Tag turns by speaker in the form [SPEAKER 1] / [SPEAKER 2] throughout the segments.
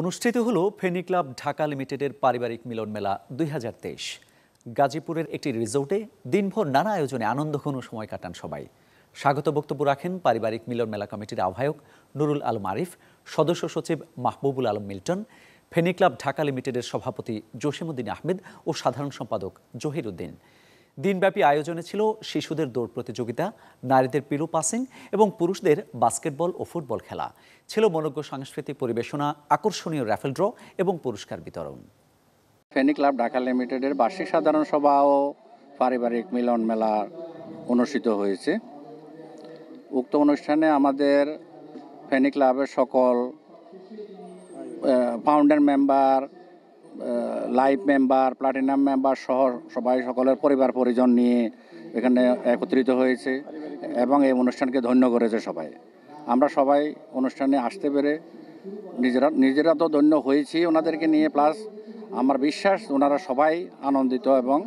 [SPEAKER 1] অনুষ্ঠিত হলো ফেনী ক্লাব ঢাকা লিমিটেডের পারিবারিক মিলন মেলা দুই গাজীপুরের একটি রিসোর্টে দিনভর নানা আয়োজনে আনন্দঘন সময় কাটান সবাই স্বাগত বক্তব্য রাখেন পারিবারিক মিলন মেলা কমিটির আহ্বায়ক নুরুল আলম আরিফ সদস্য সচিব মাহবুবুল আলম মিল্টন ফেনী ক্লাব ঢাকা লিমিটেডের সভাপতি জসিমুদ্দিন আহমেদ ও সাধারণ সম্পাদক জহির উদ্দিন দিনব্যাপী আয়োজনে ছিল শিশুদের দৌড় প্রতিযোগিতা নারীদের পিরো পাসিং এবং পুরুষদের বাস্কেটবল ও ফুটবল খেলা ছিল মনজ্ঞ সাংস্কৃতিক পরিবেশনা আকর্ষণীয় র্যাফেল ড্র এবং পুরস্কার বিতরণ
[SPEAKER 2] ফেনি ক্লাব ঢাকা লিমিটেডের বার্ষিক সাধারণ সভা ও পারিবারিক মিলন মেলা অনুষ্ঠিত হয়েছে উক্ত অনুষ্ঠানে আমাদের ফেনি ক্লাবের সকল founder member life member platinum member সহ সবাই সকলের পরিবার পরিজন নিয়ে এখানে একত্রিত হয়েছে এবং এই অনুষ্ঠানকে ধন্য করেছে সবাই আমরা সবাই অনুষ্ঠানে আসতে পেরে নিজেরা নিজেরা তো ধন্য হয়েছি ওনাদেরকে নিয়ে প্লাস আমার বিশ্বাস ওনারা সবাই আনন্দিত এবং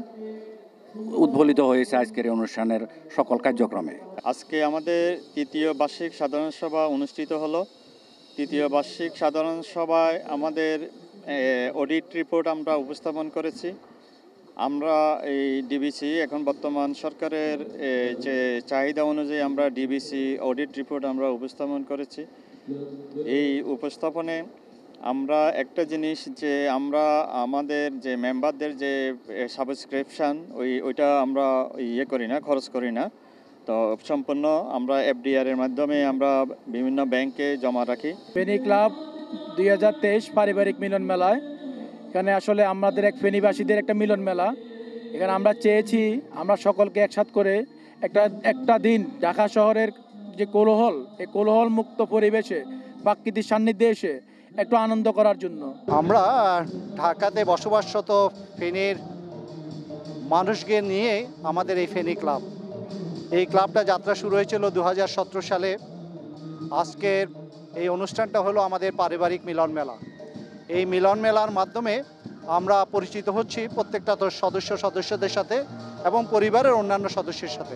[SPEAKER 2] উদ্বলিত হয়েছে আজকের অনুষ্ঠানের সকল কার্যক্রমে
[SPEAKER 3] আজকে আমাদের তৃতীয় বার্ষিক সাধারণ সভা অনুষ্ঠিত হলো তৃতীয় বার্ষিক সাধারণ সভায় আমাদের অডিট রিপোর্ট আমরা উপস্থাপন করেছি আমরা এই ডিবিসি এখন বর্তমান সরকারের যে চাহিদা অনুযায়ী আমরা ডিবিসি অডিট রিপোর্ট আমরা উপস্থাপন করেছি এই উপস্থাপনে আমরা একটা জিনিস যে আমরা আমাদের যে মেম্বারদের যে সাবস্ক্রিপশান ওই ওইটা আমরা ইয়ে করি না খরচ করি না তো সম্পূর্ণ আমরা এফডিআর এর মাধ্যমে আমরা বিভিন্ন ব্যাংকে জমা রাখি ক্লাব দুই
[SPEAKER 4] পারিবারিক মিলন মেলায় এখানে আসলে আমাদের এক ফেনীবাসীদের একটা মিলন মেলা এখানে আমরা চেয়েছি আমরা সকলকে একসাথ করে একটা একটা দিন ঢাকা শহরের যে কোলহল এই কোলহল মুক্ত পরিবেশে প্রাকৃতিক সান্নিধ্যে এসে একটু আনন্দ করার জন্য আমরা ঢাকাতে বসবাসরত ফেনীর
[SPEAKER 5] মানুষকে নিয়ে আমাদের এই ফেনী ক্লাব এই ক্লাবটা যাত্রা শুরু হয়েছিল দু সালে আজকের এই অনুষ্ঠানটা হলো আমাদের পারিবারিক মিলন মেলা এই মিলন মেলার মাধ্যমে আমরা পরিচিত হচ্ছি প্রত্যেকটা সদস্য সদস্যদের সাথে এবং পরিবারের অন্যান্য সদস্যের সাথে